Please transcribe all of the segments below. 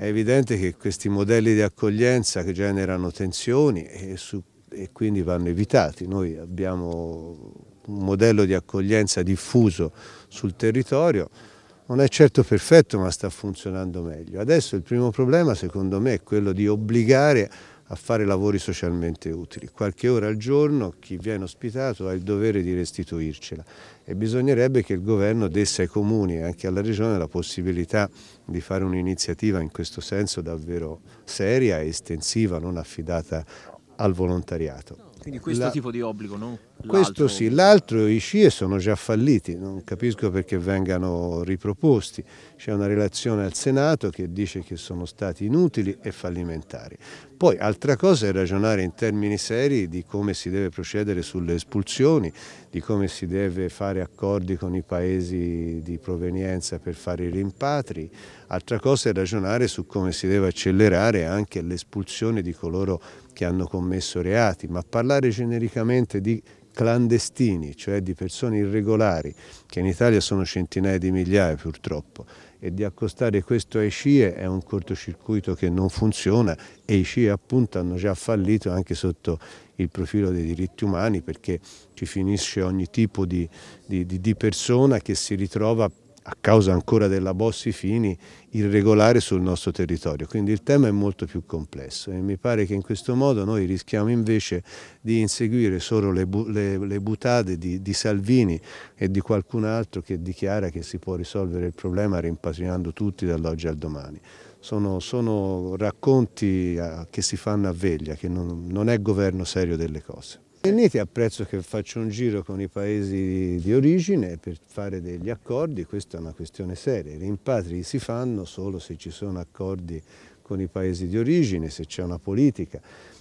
È evidente che questi modelli di accoglienza generano tensioni e, su, e quindi vanno evitati. Noi abbiamo un modello di accoglienza diffuso sul territorio, non è certo perfetto ma sta funzionando meglio. Adesso il primo problema secondo me è quello di obbligare a fare lavori socialmente utili. Qualche ora al giorno chi viene ospitato ha il dovere di restituircela e bisognerebbe che il governo desse ai comuni e anche alla regione la possibilità di fare un'iniziativa in questo senso davvero seria e estensiva, non affidata al volontariato. Quindi questo la... tipo di obbligo, no? Questo sì, l'altro i CIE sono già falliti, non capisco perché vengano riproposti. C'è una relazione al Senato che dice che sono stati inutili e fallimentari. Poi altra cosa è ragionare in termini seri di come si deve procedere sulle espulsioni, di come si deve fare accordi con i paesi di provenienza per fare i rimpatri. Altra cosa è ragionare su come si deve accelerare anche l'espulsione di coloro che hanno commesso reati, ma parlare genericamente di clandestini, cioè di persone irregolari, che in Italia sono centinaia di migliaia purtroppo, e di accostare questo ai CIE è un cortocircuito che non funziona e i CIE appunto hanno già fallito anche sotto il profilo dei diritti umani perché ci finisce ogni tipo di, di, di persona che si ritrova a causa ancora della Bossi Fini, irregolare sul nostro territorio. Quindi il tema è molto più complesso e mi pare che in questo modo noi rischiamo invece di inseguire solo le, bu le, le butate di, di, Salvini e di qualcun altro che dichiara che si può risolvere il problema rimpatriando tutti dall'oggi al domani. Sono, sono racconti a, eh, che si fanno a veglia, che non, non è governo serio delle cose. Enniti apprezzo che faccio un giro con i paesi di origine per fare degli accordi, questa è una questione seria. I rimpatri si fanno solo se ci sono accordi con i paesi di origine, se c'è una politica.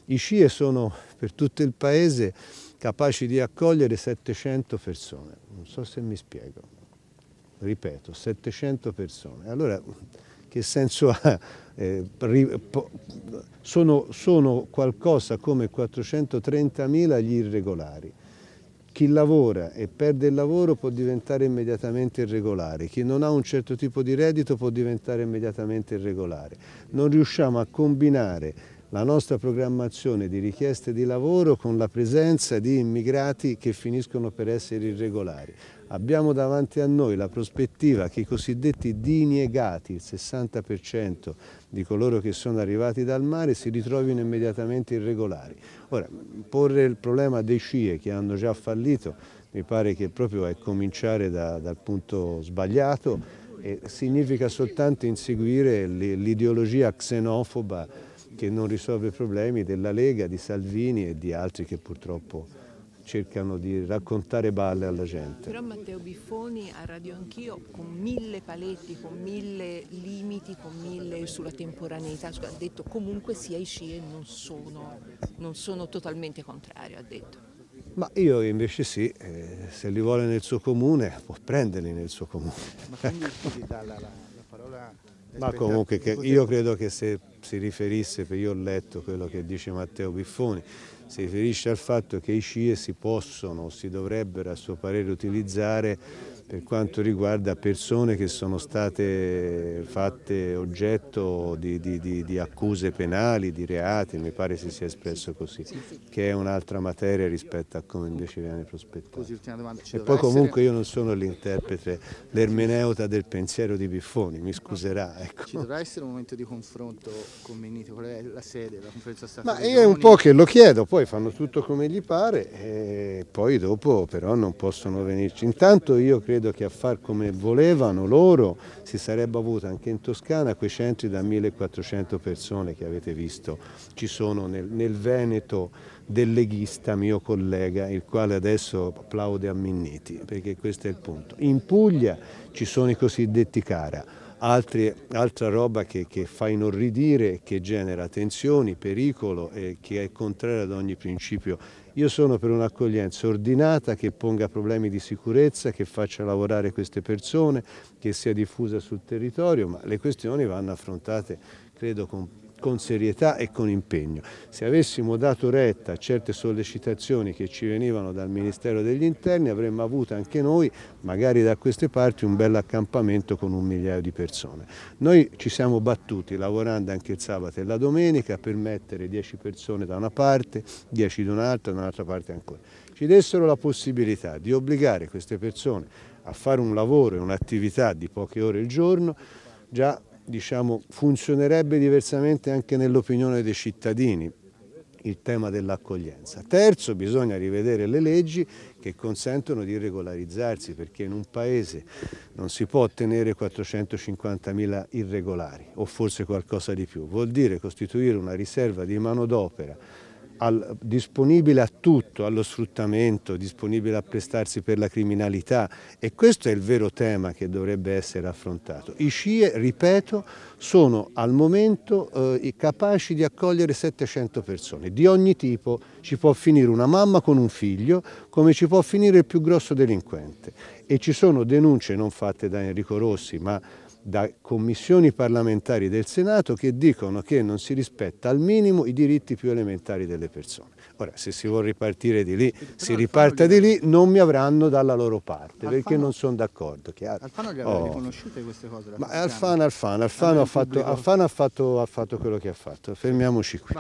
I CIE sono per tutto il paese capaci di accogliere 700 persone, non so se mi spiego, ripeto, 700 persone. Allora, che senso ha? Eh, sono, sono qualcosa come 430.000 gli irregolari. Chi lavora e perde il lavoro può diventare immediatamente irregolare, chi non ha un certo tipo di reddito può diventare immediatamente irregolare. Non riusciamo a combinare la nostra programmazione di richieste di lavoro con la presenza di immigrati che finiscono per essere irregolari. Abbiamo davanti a noi la prospettiva che i cosiddetti diniegati, il 60% di coloro che sono arrivati dal mare, si ritrovino immediatamente irregolari. Ora, porre il problema dei CIE che hanno già fallito mi pare che proprio è cominciare da, dal punto sbagliato e significa soltanto inseguire l'ideologia xenofoba che non risolve i problemi della Lega, di Salvini e di altri che purtroppo cercano di raccontare balle alla gente. Però Matteo Biffoni a Radio Anch'io con mille paletti, con mille limiti, con mille sulla temporaneità, cioè ha detto comunque sia i CIE non sono, non sono totalmente contrario, ha detto. Ma io invece sì, eh, se li vuole nel suo comune può prenderli nel suo comune. Ma quindi si Ma comunque io credo che se si riferisse, perché io ho letto quello che dice Matteo Biffoni, si riferisce al fatto che i CIE si possono o si dovrebbero a suo parere utilizzare per quanto riguarda persone che sono state fatte oggetto di, di, di, di, accuse penali, di reati, mi pare si sia espresso così, che è un'altra materia rispetto a come invece viene prospettato. E poi comunque io non sono l'interprete, l'ermeneuta del pensiero di Biffoni, mi scuserà. Ecco. Ci dovrà essere un momento di confronto con Minniti, qual è la sede, la conferenza stampa? Ma io è un po' che lo chiedo, poi fanno tutto come gli pare e poi dopo però non possono venirci. Intanto io credo credo che a far come volevano loro si sarebbe avuta anche in Toscana quei centri da 1400 persone che avete visto. Ci sono nel, nel Veneto del leghista, mio collega, il quale adesso applaude a Minniti, perché questo è il punto. In Puglia ci sono i cosiddetti cara Altri, altra roba che, che, fa inorridire, che genera tensioni, pericolo e che è contraria ad ogni principio. Io sono per un'accoglienza ordinata che ponga problemi di sicurezza, che faccia lavorare queste persone, che sia diffusa sul territorio, ma le questioni vanno affrontate, credo, con con serietà e con impegno. Se avessimo dato retta a certe sollecitazioni che ci venivano dal Ministero degli Interni avremmo avuto anche noi, magari da queste parti, un bel accampamento con un migliaio di persone. Noi ci siamo battuti lavorando anche il sabato e la domenica per mettere 10 persone da una parte, 10 da un'altra, da un'altra parte ancora. Ci dessero la possibilità di obbligare queste persone a fare un lavoro e un'attività di poche ore al giorno, già diciamo, funzionerebbe diversamente anche nell'opinione dei cittadini il tema dell'accoglienza. Terzo, bisogna rivedere le leggi che consentono di regolarizzarsi perché in un paese non si può ottenere 450.000 irregolari o forse qualcosa di più. Vuol dire costituire una riserva di manodopera al, disponibile a tutto, allo sfruttamento, disponibile a prestarsi per la criminalità e questo è il vero tema che dovrebbe essere affrontato. I CIE, ripeto, sono al momento eh, capaci di accogliere 700 persone di ogni tipo, ci può finire una mamma con un figlio come ci può finire il più grosso delinquente e ci sono denunce non fatte da Enrico Rossi ma da commissioni parlamentari del Senato che dicono che non si rispetta al minimo i diritti più elementari delle persone. Ora, se si vuole ripartire di lì, Però si riparta di lì, non mi avranno dalla loro parte, Alfano, perché non sono d'accordo. Alfano le aveva oh. riconosciute queste cose? Ma Alfano, Alfano, Alfano, Alfano, ha, fatto, Alfano ha, fatto, ha fatto quello che ha fatto, fermiamoci qui.